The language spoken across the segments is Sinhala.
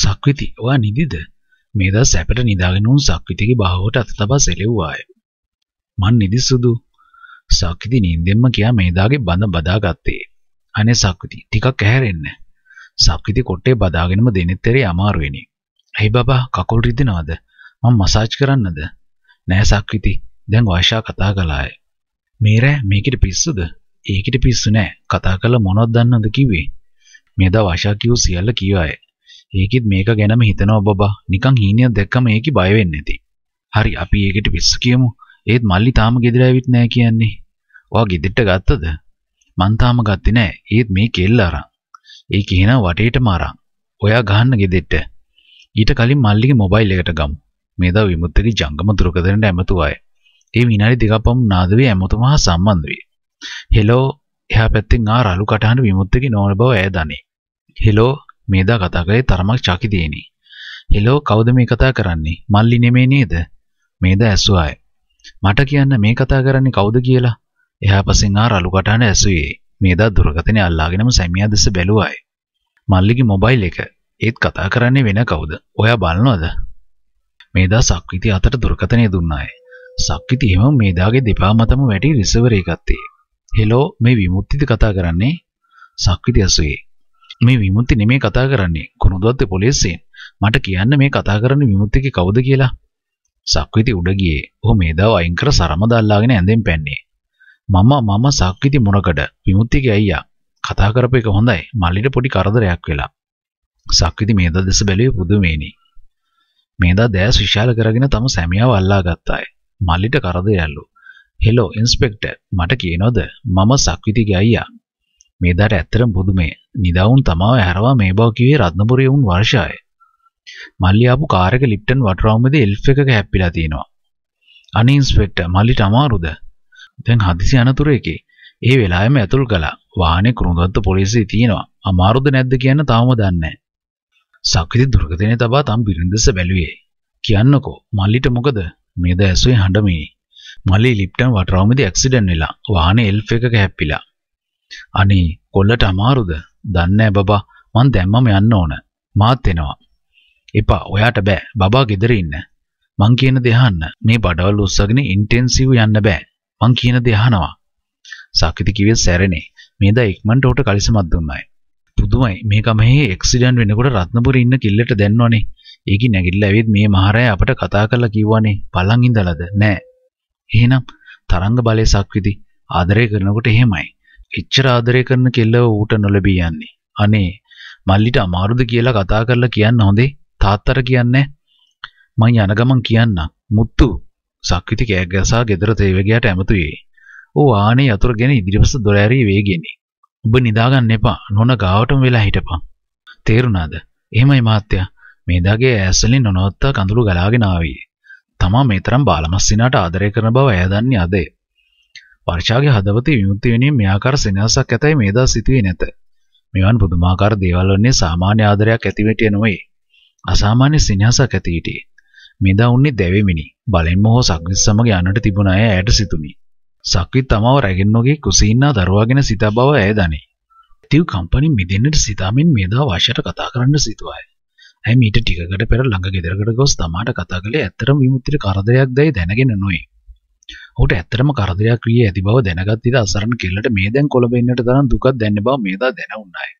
සක්විති ඔයා නිදිද? මේ දා සැපට නිදාගෙන උන් සක්විතිගේ බාහුවට අත තබා සෙලෙව්වාය. මං නිදිසුදු. සක්විති නිින්දෙන්ම කියා මේදාගේ බඳ බදාගත්තේ. අනේ සක්විති ටිකක් ඇහැරෙන්න. සක්විති කොටේ බදාගෙනම දෙනෙත්තරේ අමාරුවෙනි. ඇයි බබා කකුල් රිදෙනවද? මං මසාජ් කරන්නද? නෑ සක්විති. දැන් වෛශා කතා කළාය. මේ රෑ මේකිට පිස්සුද? ඒකිට පිස්සු නෑ. කතා කළ මොනවද දන්නවද කිව්වේ? මේදා වෛශා කිව්ව සියල්ල කියාය. ඒකෙත් මේක ගැනම හිතනවා බබා. නිකන් හීනියක් දැක්කම ඒකි බය වෙන්නේ නැති. හරි අපි ඒකට පිස්ස කියමු. ඒත් මල්ලි තාම ගෙදර ඇවිත් නැහැ කියන්නේ. ඔයා ගෙදරට ගත්තද? මං තාම ගත්තේ නැහැ. ඒත් මේ කෙල්ල අරන්. ඒක එහෙනම් වටේටම අරන්. ඔයා ගහන්න ගෙදරට. ඊට කලින් මල්ලිගේ මොබයිල් එකට ගමු. මේ දා විමුක්තිගේ ජංගම දුරකථනයට ඇමතු අය. ඒ විනාඩි දෙකක් පමණ නාදවේ ඇමතුම හා සම්බන්ධ වේ. හෙලෝ එහා පැත්තෙන් ආ රළු කටහඬ විමුක්තිගේ නෝන බව ඇය දනී. හෙලෝ මේ දා කතා කළේ තරමක් චකිතේනි. හෙලෝ කවුද මේ කතා කරන්නේ? මල්ලි නෙමේ නේද? මේ දා ඇසුආය. මට කියන්න මේ කතා කරන්නේ කවුද කියලා. එහා පසින් ආ රළු කටහඬ ඇසුවේ. මේ දා දුරකතනේ අල්ලාගෙනම සැමියා දෙස බැලුවාය. මල්ලිගේ මොබයිල් එක. ඒත් කතා කරන්නේ වෙන කවුද? ඔයා බලනවද? මේ දා සක්විති අතට දුරකතනේ දුන්නාය. සක්විති එහෙම මේ දාගේ දෙපා මතම වැටි රිසවරේ ගත්තේ. හෙලෝ මේ විමුක්තිද කතා කරන්නේ? සක්විති ඇසුවේ. මේ විමුක්ති නෙමේ කතා කරන්නේ කුරුඳුවත්ත පොලිසියෙන්. මට කියන්න මේ කතා කරන්නේ විමුක්තිගේ කවුද කියලා. සක්විති උඩ ගියේ. ඔහු මේදාව අයින් කර සරම දාලාගෙන ඇඳෙන් පැන්නේ. මම මම සක්විති මුරකඩ විමුක්තිගේ අයියා. කතා කරපු එක හොඳයි. මල්ලිට පොඩි කරදරයක් වෙලා. සක්විති මේදා දෙස බැලුවේ පුදුමේනි. මේදා දැස් විශාල කරගෙන තම සැමියාව අල්ලා ගත්තාය. මල්ලිට කරදරයල්ලු. හෙලෝ ඉන්ස්පෙක්ටර් මට කියනොද මම සක්විතිගේ අයියා මේදාට ඇත්තටම පුදුමේ නිදවුන් තමාව ඇරවා මේ බව කිව්වේ රත්නපුරේ වුන් වර්ෂාය. මල්ලි ආපු කාර් එක ලිප්ටන් වටරවුමේදී එල්ෆ් එකක හැප්පිලා තියෙනවා. අනේ ඉන්ස්පෙක්ටර් මල්ලිට අමාරුද? දැන් හදිසි අනතුර එකේ ඒ වෙලාවෙම ඇතුල් කළා. වාහනේ කුරුඳුත්ත පොලිසිය තියෙනවා. අමාරුද නැද්ද කියන්න තාම දන්නේ නැහැ. සක්විති දුර්ගතිනේ තබා තම් බිරින්දස බැලුවේ. කියන්නකෝ මල්ලිට මොකද? මේ දැසුවේ හඬමේ. මල්ලි ලිප්ටන් වටරවුමේදී ඇක්සිඩන්ට් වෙලා වාහනේ එල්ෆ් එකක හැප්පිලා. අනේ කොල්ලට අමාරුද? දන්නේ බබා මං දැම්මම යන්න ඕන මාත් එනවා එපා ඔයාට බෑ බබා ගෙදර ඉන්න මං කියන දේ අහන්න මේ බඩවල් උස්සගෙන ඉන්ටෙන්සිව් යන්න බෑ මං කියන දේ අහනවා සාකිති කිව්වේ සැරනේ මේද ඉක්මනට උට කලිසමක් දුන්නයි පුදුමයි මේක මහේ එක්සිඩන්ට් වෙනකොට රත්නපුරේ ඉන්න කිල්ලට දැන්නවනේ ඒකි නැගිටලා ඇවිත් මේ මහරය අපට කතා කරලා කිව්වනේ පලන් ඉඳලාද නෑ එහෙනම් තරංග බලයේ සක්විති ආදරය කරනකොට එහෙමයි එච්චර ආදරය කරන කෙල්ලව ඌට නොලැබී යන්නේ. අනේ මල්ලිට අමාරුද කියලා කතා කරලා කියන්න හොඳේ. තාත්තට කියන්නේ මං යන ගමන් කියන්න. මුත්තු සක්විති කෑග ගැසා ගෙදර තේවගයාට ඇමතුයේ. ඌ ආනේ යතුරුගෙන ඉදිරිපස දොර ඇරී වේගෙනි. ඔබ නිදාගන්න එපා. නොන ගාවටම වෙලා හිටපන්. තේරුණාද? එහෙමයි මාත්‍යා. මේදාගේ ඇස්වලින් නොනවත්තා කඳුළු ගලාගෙන ආවේ. තමා මේ තරම් බාලමස්සිනාට ආදරය කරන බව ඇය දන්නේ අදේ. පර්ෂාගේ හදවත විමුක්ති වෙනීම මෙයාකාර සෙනසක් ඇතැයි මේදා සිතුවේ නැත. මෙවන් පුදුමාකාර දේවල් වන්නේ සාමාන්‍ය ආදරයක් ඇතිවෙටිය නොවේ. අසාමාන්‍ය සෙනසක් ඇති හිටියේ. මේදා උන්නේ දැවෙමිනි. බලෙන්ම හෝ සක්විත් සමග යන්නට තිබුණ අය ඇයට සිතුනි. සක්විත් තමාව රැගෙන්නෝගේ කුසීන්නා දරුවාගෙන සිතා බව ඇය දනි. තිව් කම්පනි මිදෙන්නට සිතාමින් මේදා වශයට කතා කරන්න සිතුවාය. ඇයි මීට ටිකකට පෙර ළඟ ගෙදරකට ගොස් තමාට කතා කළේ ඇත්තටම විමුක්තිට කරදරයක් දැයි දැනගෙන නොයි. ඔහුට ඇත්තටම කරදරයක් වී ඇති බව දැනගත් ඉත අසරණ කෙල්ලට මේ දැන් කොළඹ එන්නට තරම් දුකක් දැනෙන බව මේදා දැනුණාය.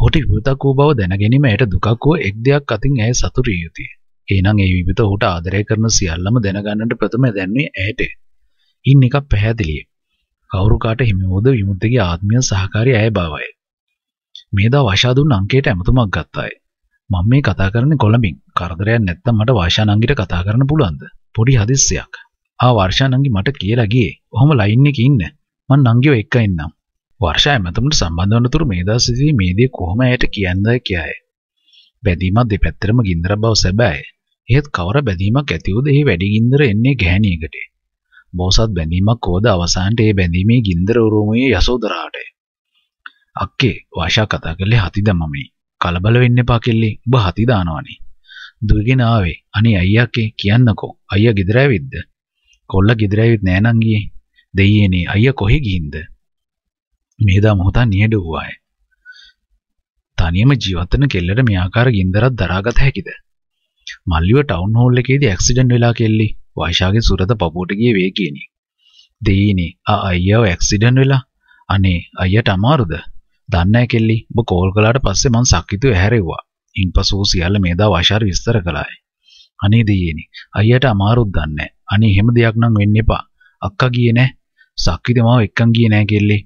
ඔහුට විපතක් වූ බව දැන ගැනීම ඇයට දුකක් වූ එක් දෙයක් අතින් ඇය සතුටු විය යුතුය. එහෙනම් ඒ විපත ඔහුට ආදරය කරන සියල්ලම දැනගන්නට ප්‍රථම දැන්නේ ඇයට. ඉන් එකක් පැහැදිලියි. කවුරු කාට හිමිවද විමුක්තිගේ ආත්මීය සහකාරී ඇය බවයි. මේදා වශා දුන්න අංකයට ඇමතුමක් ගත්තාය. මම මේ කතා කරන්නේ කොළඹින්. කරදරයක් නැත්තම් මට වාෂානංගිට කතා කරන්න පුළුවන්ද? පොඩි හදිස්සියක්. ආ වර්ෂා නංගි මට කියලා ගියේ. ඔහොම ලයින් එකේ ඉන්න. මං නංගිව එක්ක එන්නම්. වර්ෂා ඇමතුමට සම්බන්ධ වනතුරු මේ දවස්වලදී මේ දේ කොහොම ඇයට කියන්නද කියාය. බැදීමක් දෙපැත්තටම ගින්දර බව සැබෑය. එහෙත් කවර බැදීමක් ඇතිවද එහි වැඩි ගින්දර එන්නේ ගැහණියකට. බෝසත් බැඳීමක් කොහොද අවසානට ඒ බැඳීමේ ගින්දර උරුමයේ යසෝදරාටය. අක්කේ වර්ෂා කතා කළේ හතිද මමයි. කලබල වෙන්න එපා කෙල්ලේ. ඔබ හති දානවනේ. දුවගෙන ආවේ. අනේ අයියා කියන්නකෝ. අයියා ගෙදර ඇවිද්ද? කොල්ල ගෙදරයිත් නෑනං ගියේ. දෙයියනේ අයියා කොහෙ ගිහින්ද? මෙහෙදා මොහොතා නියඩ වූවාය. තනියම ජීවත් වෙන කෙල්ලට මේ ආකාර ගින්දරක් දරාගත හැකිද? මල්ලිව ටවුන් හෝල් එකේදී ඇක්සිඩන්ට් වෙලා කෙල්ලි වයිෂාගේ සුරත පපුවට ගියේ වේගිනේ. දෙයියනේ ආ අයියාව ඇක්සිඩන්ට් වෙලා අනේ අයියට අමාරුද? දන්නේ නැහැ කෙල්ලි. ඔබ කෝල් කළාට පස්සේ මං සක්කිතුව හැරෙව්වා. ඉන්පසු සියල්ල මේදා වයිෂාර විස්තර කළායි. අනේ දෙයියනි. අයියට අමාරුත් දන්නේ අනේ එහෙම දෙයක් නම් වෙන්න එපා. අක්කා ගියේ නෑ. සක්විත මාව එක්කන් ගියේ නෑ කෙල්ලේ.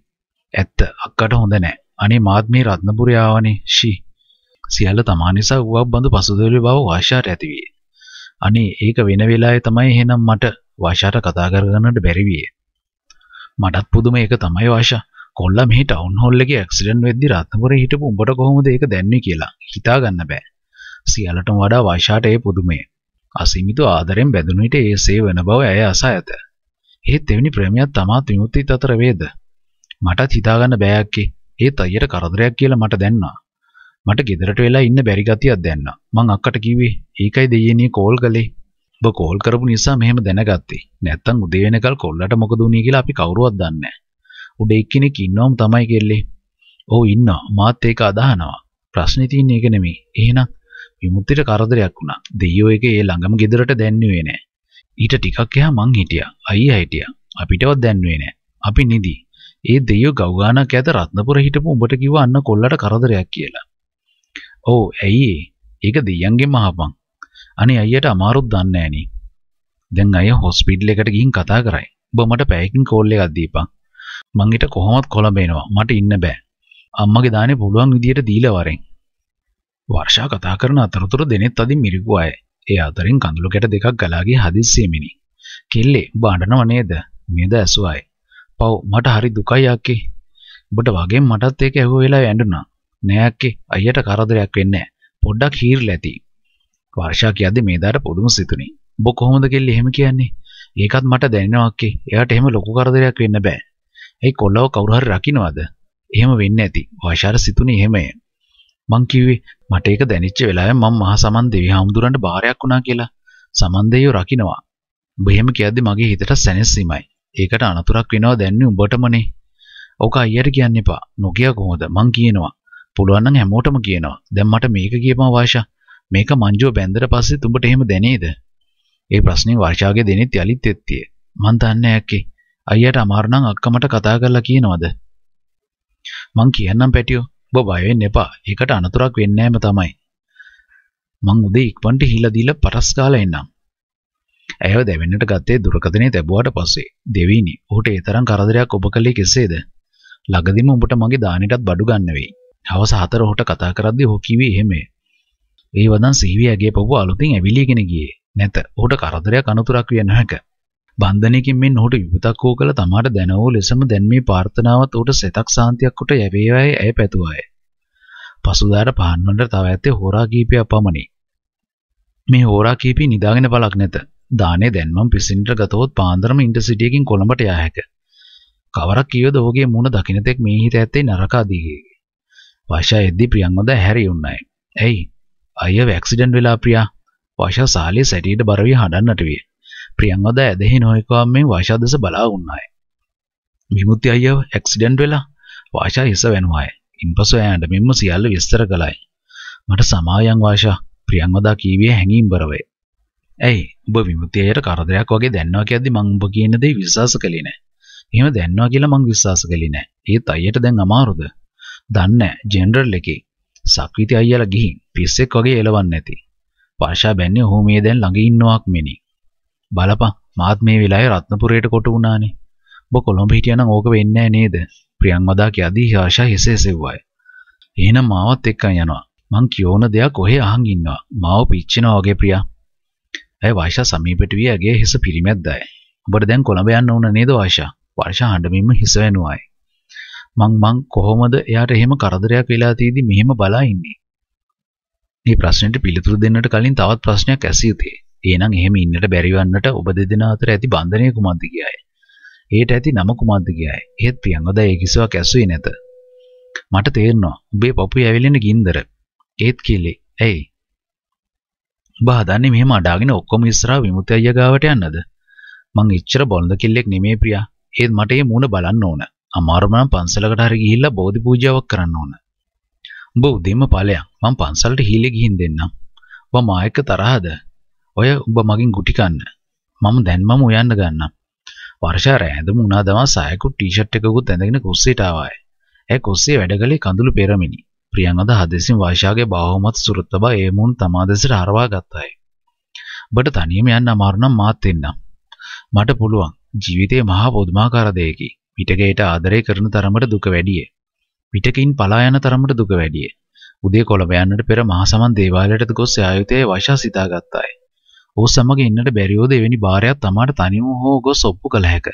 ඇත්ත. අක්කට හොඳ නෑ. අනේ මාත් මේ රත්නපුරේ ආවනේ. ෂී. සියල්ල තමා නිසා ඌවක් බඳු පසුතැවිලි බව වාෂාට ඇතිවිය. අනේ ඒක වෙන වෙලාවේ තමයි එහෙනම් මට වාෂාට කතා කරගන්නට බැරි වියේ. මටත් පුදුම ඒක තමයි වාෂා. කොල්ලා මේ ටවුන් හෝල් එකේ ඇක්සිඩන්ට් වෙද්දි රත්නපුරේ හිටපු උඹට කොහොමද ඒක දැන්නේ කියලා හිතාගන්න බෑ. සියලටම වඩා වාෂාට ඒ පුදුමේ. අසීමිත ආදරෙන් බැඳුණු විට ඒ සේවන බව ඇය අසා ඇත. එහෙත් එවැනි ප්‍රේමයක් තමාත් විමුක්තියත් අතර වේද? මටත් හිතාගන්න බෑයක්කේ. ඒත් අයියට කරදරයක් කියලා මට දැන්නා. මට ගෙදරට වෙලා ඉන්න බැරි ගතියක් දැන්නා. මං අක්කට කිව්වේ ඒකයි දෙයියනේ කෝල් කළේ. ඔබ කෝල් කරපු නිසා මෙහෙම දැනගත්තේ. නැත්තම් උදේ වෙනකල් කොල්ලට මොකද වුනේ කියලා අපි කවුරුවත් දන්නේ නැහැ. උඩ එක්කෙනෙක් ඉන්නවම තමයි කෙල්ලේ. ඔව් ඉන්නවා. මාත් ඒක අදහනවා. ප්‍රශ්නේ තියන්නේ ඒක නෙමෙයි. එහෙනම් විමුක්තිට කරදරයක් වුණා. දෙයියෝ එක ඒ ළඟම ගෙදරට දැන්නුවේ නෑ. ඊට ටිකක් එහා මං හිටියා. අයියා හිටියා. අපිටවත් දැන්නුවේ නෑ. අපි නිදි. ඒ දෙයියෝ ගව් ගානක් ඈත රත්නපුර හිටපු උඹට කිව්වා අන්න කොල්ලට කරදරයක් කියලා. ඔව් ඇයි ඒක දෙයියන්ගෙන් මහපන්. අනේ අයියට අමාරුත් දන්නේ නෑනේ. දැන් අයියා හොස්පිටල් එකට ගිහින් කතා කරයි. ඔබ මට පැයකින් කෝල් එකක් දීපන්. මං ඊට කොහොමවත් කොළඹ එනවා. මට ඉන්න බෑ. අම්මගේ දානේ පුළුවන් විදියට දීලා වරෙන්. වර්ෂා කතා කරන අතරතුර දෙනෙත් අදින් මිරිගු අය. ඒ අතරින් කඳුළු කැට දෙකක් ගලාගේ හදිස්සියෙමිනි. කෙල්ලේ බාඩනව නේද? මේද ඇසුවයි. පව් මට හරි දුකයි අක්කේ. ඔබට වගේ මටත් ඒක ඇහුව වෙලාව ඇඬුණා. නෑ අක්කේ අයියට කරදරයක් වෙන්නේ පොඩ්ඩක් හීරලා ඇති. වර්ෂා කියද්දි මේදාට පුදුම සිතුනි. ඔබ කොහොමද කෙල්ලේ එහෙම කියන්නේ? ඒකත් මට දැනෙනවා අක්කේ. එයාට එහෙම ලොකු කරදරයක් වෙන්න බෑ. ඒ කොල්ලව කවුරු හරි රකින්නවද? එහෙම වෙන්නේ නැති. වර්ෂාට සිතුනේ එහෙමයි. මං කිව්වේ මට ඒක දැනෙච්ච වෙලාවේ මම මහා සමන් දෙවි හාමුදුරන්ට බාරයක් වුණා කියලා. සමන් දෙවියෝ රකින්නවා. ඔබ එහෙම කියද්දි මගේ හිතට සැනසීමයි. ඒකට අනතුරක් වෙනවා දැන්නේ උඹටමනේ. ඔක අයියට කියන්න එපා. නොකිය කොහොමද? මං කියනවා. පුළුවන් නම් හැමෝටම කියනවා. දැන් මට මේක කියපම වාෂා. මේක මංජුව බැන්දට පස්සේ උඹට එහෙම දැනේද? ඒ ප්‍රශ්නේ වර්ෂාගේ දෙනෙත් යලිත් එත්තියේ. මං දන්නේ ඇක්කේ. අයියට අමාරු නම් අක්කමට කතා කරලා කියනවද? මං කියන්නම් පැටියෝ ඔබ බය වෙන්න එපා. ඒකට අනතුරක් වෙන්නේ නැම තමයි. මං උදේ ඉක්මනට හිලා දීලා පරස් ගාලා එන්නම්. ඇයව දැවෙන්නට ගත්තේ දුරකථනයේ තැබුවාට පස්සේ. දෙවිනි, ඔහුට ඒ තරම් කරදරයක් ඔබ කළේ කෙසේද? ළඟදිම උඹට මගේ දානෙටත් බඩු ගන්න වෙයි. හවස 4 ඔහුට කතා කරද්දී ඔහු කිව්වේ එහෙමයි. ඒ වදන් සීවියගේ පපුව අලුතින් ඇවිලියගෙන ගියේ. නැත. ඔහුට කරදරයක් අනතුරක් විය නොහැක. බන්ධනයකින් මෙන් ඔහුට විපතක් වූ කල තමාට දැනවූ ලෙසම දැන් මේ ප්‍රාර්ථනාවත් ඔහුට සෙතක් සාන්තියක් කොට ලැබේවායි ඇය පැතුවාය. පසුදාට පහන් වන්නට තව ඇත්තේ හෝරා කීපයක් පමණි. මේ හෝරා කීපී නිදාගෙන බලක් නැත. දානේ දැන් මම පිසින්ට ගතවොත් පාන්දරම ඉන්ටර්සිටියකින් කොළඹට යා හැක. කවරක් කීවද ඔහුගේ මුණ දකින්නතෙක් මේ හිත ඇත්තේ නරක අධිකයේ. වයිෂා එද්දි ප්‍රියන්වද හැරි උන්නයි. ඇයි? අයියා ඇක්සිඩන්ට් වෙලා ප්‍රියා. වයිෂා සාලේ සැටියට බර වී හඬන්නට විය. ප්‍රියංගොද ඇදෙහි නොයෙකුවම්මෙන් වාශා දෙස බලා උන්නාය. විමුක්ති අයියව ඇක්සිඩන්ට් වෙලා වාශා හිස වැනුවාය. ඉන්පසු ඇයට මෙම්ම සියල්ල විස්තර කළයි. මට සමායන් වාශා ප්‍රියංගොදා කීවේ හැඟීම්බරවේ. ඇයි ඔබ විමුතියට කරදරයක් වගේ දැන්නවා කියද්දි මං ඔබ කියන දේ විශ්වාස කළේ නෑ. එහෙම දැන්නවා කියලා මං විශ්වාස කළේ නෑ. ඒත් අයියට දැන් අමාරුද? දන්නේ ජෙනරල් එකේ සක්විති අයියලා ගිහින් පිස්සෙක් වගේ එලවන්නේ නැති. පාෂා බැන්නේ ඔහු මේ දැන් ළඟ ඉන්නවක් මෙනි. බලපන් මාත් මේ වෙලාවේ රත්නපුරයට කොට වුණානේ. ඔබ කොළඹ හිටියනම් ඕක වෙන්නේ නේද? ප්‍රියංවදා කියදී ආශා හිසේ සෙව්වයි. එහෙනම් මාවත් එක්කන් යනවා. මං කියෝන දෙයක් ඔහෙ අහන් ඉන්නවා. මාව පිච්චෙනවා වගේ ප්‍රියා. ඇය වායිෂා සමීපට වී ඇගේ හිස පිරිමැද්දායි. ඔබට දැන් කොළඹ යන්න ඕන නේද වායිෂා? වර්ෂා හඬමින්ම හිස වෙනුවයි. මං මං කොහොමද එයාට එහෙම කරදරයක් වෙලා තියේදී මෙහෙම බලා ඉන්නේ? මේ ප්‍රශ්නෙට පිළිතුරු දෙන්නට කලින් තවත් ප්‍රශ්නයක් ඇසී තියේ. එහෙනම් එහෙම ඉන්නට බැරිවන්නට ඔබ දෙදෙනා අතර ඇති බන්ධනය කුමක්ද කියයි. ඒට ඇති නම කුමක්ද කියයි. එහෙත් ප්‍රියංගද ඒ කිසිවක් ඇසුවේ නැත. මට තේරෙනවා ඔබේ පපුවේ ඇවිලෙන ගින්දර. ඒත් කිලි. ඇයි? ඔබ හදන්නේ මෙහෙම අඩාගෙන ඔක්කොම ඉස්සරහා විමුක්ති අයියා ගාවට යන්නද? මං ඉච්චර බොළඳ කිල්ලෙක් නෙමේ ප්‍රියා. ඒත් මට මේ මූණ බලන්න ඕන. අමාරුම නම් පන්සලකට හරි ගිහිල්ලා බෝධි පූජාවක් කරන්න ඕන. ඔබ උදේම ඵලයක්. මං පන්සලට හීලෙ ගිහින් දෙන්නම්. ඔබ මායක තරහද? ඔය උඹ මගින් ගුටි කන්න. මම දැන් මම උයන්න ගන්නම්. වර්ෂා රෑඳම වුණා දමා සායකු ටී-ෂර්ට් එකකුත් ඇඳගෙන කුස්සියට ආවාය. ඒ කුස්සියේ වැඩගලේ කඳුළු පෙරමිනි. ප්‍රියංගද හදෙසින් වර්ෂාගේ බාහුවමත් සුරත් තබා ඒ මුන් තමා දෙසට හරවා ගත්තාය. ඔබට තනියම යන්න අමාරු නම් මාත් එන්නම්. මට පුළුවන්. ජීවිතේ මහා පුදුමාකාර දෙයකි. පිටකේට ආදරය කරන තරමට දුක වැඩිය. පිටකින් පලා යන තරමට දුක වැඩිය. උදේ කොළඹ යන්නට පෙර මහා සමන් දේවාලයට ගොස් ආයුතයේ වශා සිතාගත්තාය. ඔහු සමග ඉන්නට බැරිවෝද එවැනි භාරයක් තමාට තනිවම හෝ ගොස් ඔප්පු කළ හැක.